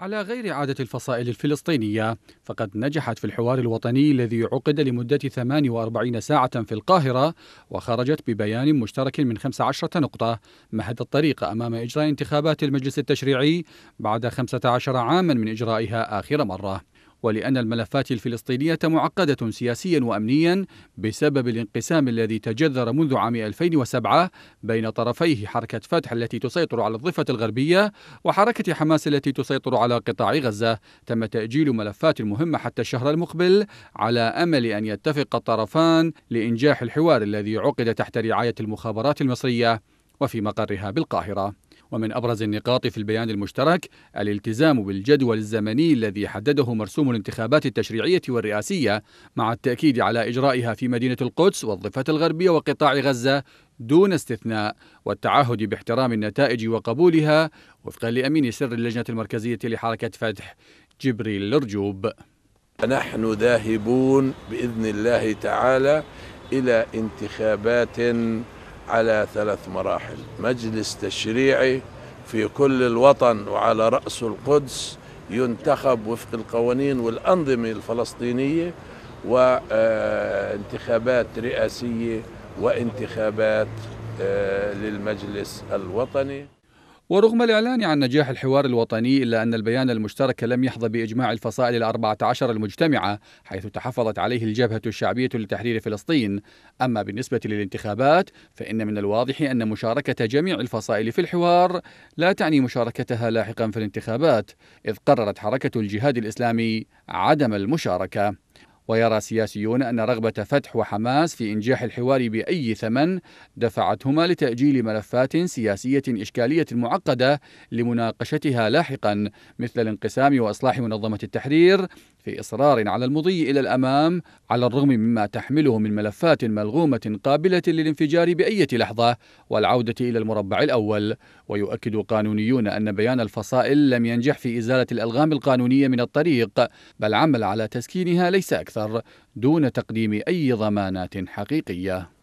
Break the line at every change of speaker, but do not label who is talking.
على غير عادة الفصائل الفلسطينية فقد نجحت في الحوار الوطني الذي عقد لمدة 48 ساعة في القاهرة وخرجت ببيان مشترك من 15 نقطة مهد الطريق أمام إجراء انتخابات المجلس التشريعي بعد 15 عاما من إجرائها آخر مرة ولأن الملفات الفلسطينية معقدة سياسيا وأمنيا بسبب الانقسام الذي تجذر منذ عام 2007 بين طرفيه حركة فتح التي تسيطر على الضفة الغربية وحركة حماس التي تسيطر على قطاع غزة تم تأجيل ملفات مهمة حتى الشهر المقبل على أمل أن يتفق الطرفان لإنجاح الحوار الذي عقد تحت رعاية المخابرات المصرية وفي مقرها بالقاهرة ومن أبرز النقاط في البيان المشترك الالتزام بالجدول الزمني الذي حدده مرسوم الانتخابات التشريعية والرئاسية مع التأكيد على إجرائها في مدينة القدس والضفة الغربية وقطاع غزة دون استثناء والتعهد باحترام النتائج وقبولها وفقا لأمين سر اللجنة المركزية لحركة فتح جبريل الرجوب نحن ذاهبون
بإذن الله تعالى إلى انتخابات على ثلاث مراحل مجلس تشريعي في كل الوطن وعلى رأس القدس ينتخب وفق القوانين والأنظمة الفلسطينية وانتخابات رئاسية وانتخابات آه، للمجلس الوطني
ورغم الإعلان عن نجاح الحوار الوطني إلا أن البيان المشترك لم يحظى بإجماع الفصائل الأربعة عشر المجتمعة حيث تحفظت عليه الجبهة الشعبية لتحرير فلسطين أما بالنسبة للانتخابات فإن من الواضح أن مشاركة جميع الفصائل في الحوار لا تعني مشاركتها لاحقا في الانتخابات إذ قررت حركة الجهاد الإسلامي عدم المشاركة ويرى سياسيون أن رغبة فتح وحماس في إنجاح الحوار بأي ثمن دفعتهما لتأجيل ملفات سياسية إشكالية معقدة لمناقشتها لاحقا مثل الانقسام وإصلاح منظمة التحرير في إصرار على المضي إلى الأمام على الرغم مما تحمله من ملفات ملغومة قابلة للانفجار بأي لحظة والعودة إلى المربع الأول ويؤكد قانونيون أن بيان الفصائل لم ينجح في إزالة الألغام القانونية من الطريق بل عمل على تسكينها ليس أكثر الاثر دون تقديم اي ضمانات حقيقيه